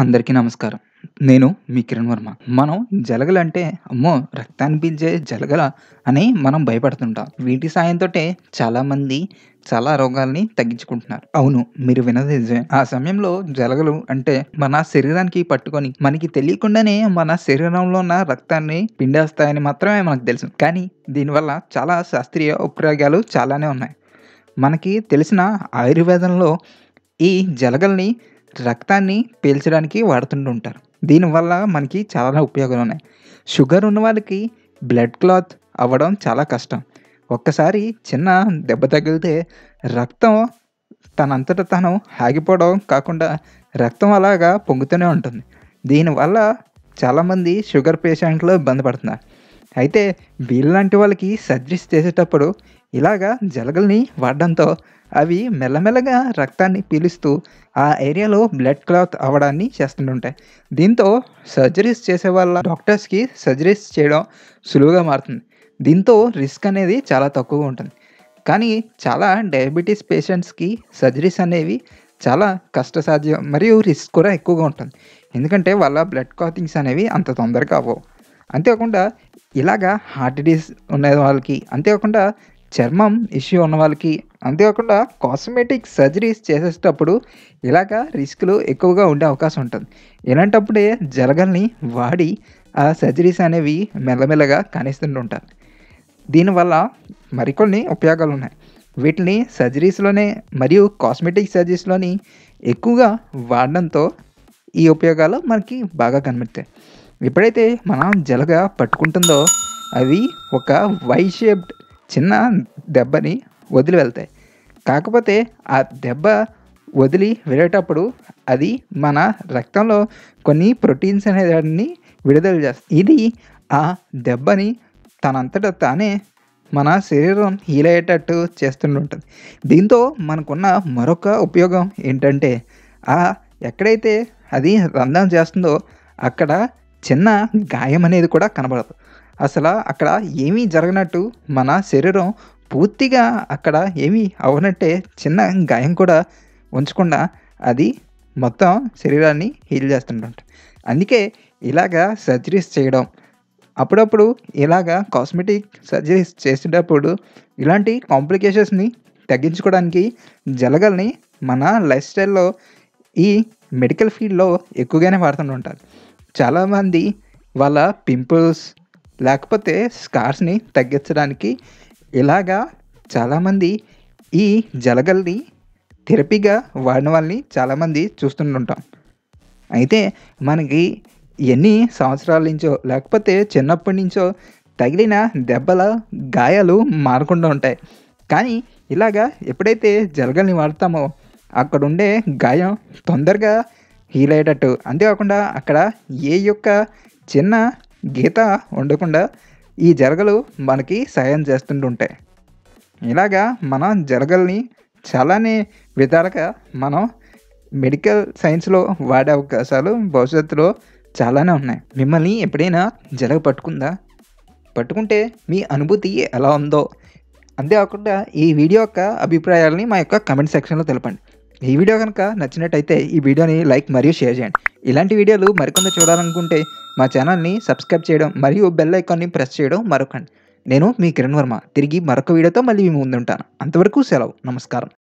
అందరికీ నమస్కారం నేను మీ కిరణ్ వర్మ మనం జలగలంటే అమ్మో రక్తాన్ని పీల్చే జలగల అని మనం భయపడుతుంటాం వీటి సాయంతో చాలామంది చాలా రోగాల్ని తగ్గించుకుంటున్నారు అవును మీరు వినది ఆ సమయంలో జలగలు అంటే మన శరీరానికి పట్టుకొని మనకి తెలియకుండానే మన శరీరంలో ఉన్న రక్తాన్ని పిండేస్తాయని మాత్రమే మనకు తెలుసు కానీ దీనివల్ల చాలా శాస్త్రీయ ఉపయోగాలు చాలానే ఉన్నాయి మనకి తెలిసిన ఆయుర్వేదంలో ఈ జలగల్ని రక్తాన్ని పీల్చడానికి వాడుతుంటుంటారు దీనివల్ల మనకి చాలా ఉపయోగాలు ఉన్నాయి షుగర్ ఉన్న వాళ్ళకి బ్లడ్ క్లాత్ అవ్వడం చాలా కష్టం ఒక్కసారి చిన్న దెబ్బ తగిలితే రక్తం తనంతట తను ఆగిపోవడం కాకుండా రక్తం అలాగా పొంగుతూనే ఉంటుంది దీనివల్ల చాలామంది షుగర్ పేషెంట్లు ఇబ్బంది పడుతున్నారు అయితే లాంటి వాళ్ళకి సర్జరీస్ చేసేటప్పుడు ఇలాగా జలగల్ని వాడడంతో అవి మెల్లమెల్లగా రక్తాన్ని పీలుస్తూ ఆ ఏరియాలో బ్లడ్ క్లాత్ అవ్వడాన్ని చేస్తుంటాయి దీంతో సర్జరీస్ చేసే వాళ్ళ డాక్టర్స్కి సర్జరీస్ చేయడం సులువుగా మారుతుంది దీంతో రిస్క్ అనేది చాలా తక్కువగా ఉంటుంది కానీ చాలా డయాబెటీస్ పేషెంట్స్కి సర్జరీస్ అనేవి చాలా కష్టసాధ్యం మరియు రిస్క్ కూడా ఎక్కువగా ఉంటుంది ఎందుకంటే వాళ్ళ బ్లడ్ క్లాతింగ్స్ అనేవి అంత తొందరగా అవ్వవు అంతేకాకుండా ఇలాగా హార్ట్ డిసీజ్ ఉన్న వాళ్ళకి అంతేకాకుండా చర్మం ఇష్యూ ఉన్న వాళ్ళకి అంతేకాకుండా కాస్మెటిక్ సర్జరీస్ చేసేటప్పుడు ఇలాగ రిస్క్లు ఎక్కువగా ఉండే అవకాశం ఉంటుంది ఇలాంటప్పుడే జలగల్ని వాడి ఆ సర్జరీస్ అనేవి మెల్లమెల్లగా కానిస్తుంటుంటారు దీనివల్ల మరికొన్ని ఉపయోగాలు ఉన్నాయి వీటిని సర్జరీస్లోనే మరియు కాస్మెటిక్ సర్జరీస్లోని ఎక్కువగా వాడడంతో ఈ ఉపయోగాలు మనకి బాగా కనిపిస్తాయి ఎప్పుడైతే మనం జలగా పట్టుకుంటుందో అవి ఒక వై షేప్డ్ చిన్న దెబ్బని వదిలి వెళ్తాయి కాకపోతే ఆ దెబ్బ వదిలి వెళ్ళేటప్పుడు అది మన రక్తంలో కొన్ని ప్రోటీన్స్ అనే దాన్ని విడుదల చేస్తుంది ఇది ఆ దెబ్బని తనంతట తానే మన శరీరం హీల్ అయ్యేటట్టు చేస్తుంటుంటుంది దీంతో మనకున్న మరొక ఉపయోగం ఏంటంటే ఆ ఎక్కడైతే అది రంధ్రం చేస్తుందో అక్కడ చిన్న గాయం అనేది కూడా కనబడదు అసలు అక్కడ ఏమీ జరగనట్టు మన శరీరం పూర్తిగా అక్కడ ఏమీ అవనట్టే చిన్న గాయం కూడా ఉంచకుండా అది మొత్తం శరీరాన్ని హీల్ చేస్తుంటుంది అందుకే ఇలాగా సర్జరీస్ చేయడం అప్పుడప్పుడు ఇలాగా కాస్మెటిక్ సర్జరీస్ చేసేటప్పుడు ఇలాంటి కాంప్లికేషన్స్ని తగ్గించుకోవడానికి జలగల్ని మన లైఫ్ స్టైల్లో ఈ మెడికల్ ఫీల్డ్లో ఎక్కువగానే వాడుతుంటూ ఉంటారు చాలామంది వాళ్ళ పింపుల్స్ లేకపోతే స్కార్స్ని తగ్గించడానికి ఇలాగా చాలామంది ఈ జలగల్ని థెరపీగా వాడిన వాళ్ళని చాలామంది చూస్తుంటాం అయితే మనకి ఎన్ని సంవత్సరాల నుంచో లేకపోతే చిన్నప్పటి నుంచో తగిలిన దెబ్బల గాయాలు మారకుండా ఉంటాయి కానీ ఇలాగా ఎప్పుడైతే జలగల్ని వాడతామో అక్కడ ఉండే గాయం తొందరగా హీల్ అయ్యేటట్టు అంతేకాకుండా అక్కడ ఏ యొక్క చిన్న గీత ఉండకుండా ఈ జరగలు మనకి సహాయం చేస్తుంటుంటాయి ఇలాగా మన జరగల్ని చాలానే విధాలుగా మనం మెడికల్ సైన్స్లో వాడే అవకాశాలు భవిష్యత్తులో చాలానే ఉన్నాయి మిమ్మల్ని ఎప్పుడైనా జలగ పట్టుకుందా పట్టుకుంటే మీ అనుభూతి ఎలా ఉందో అంతేకాకుండా ఈ వీడియో యొక్క అభిప్రాయాలని మా యొక్క కమెంట్ సెక్షన్లో తెలపండి ఈ వీడియో కనుక నచ్చినట్టయితే ఈ వీడియోని లైక్ మరియు షేర్ చేయండి ఇలాంటి వీడియోలు మరికొంత చూడాలనుకుంటే మా ఛానల్ని సబ్స్క్రైబ్ చేయడం మరియు బెల్ ఐకాన్ని ప్రెస్ చేయడం మరొకండి నేను మీ కిరణ్ వర్మ తిరిగి మరొక వీడియోతో మళ్ళీ మీ ముందుంటాను అంతవరకు సెలవు నమస్కారం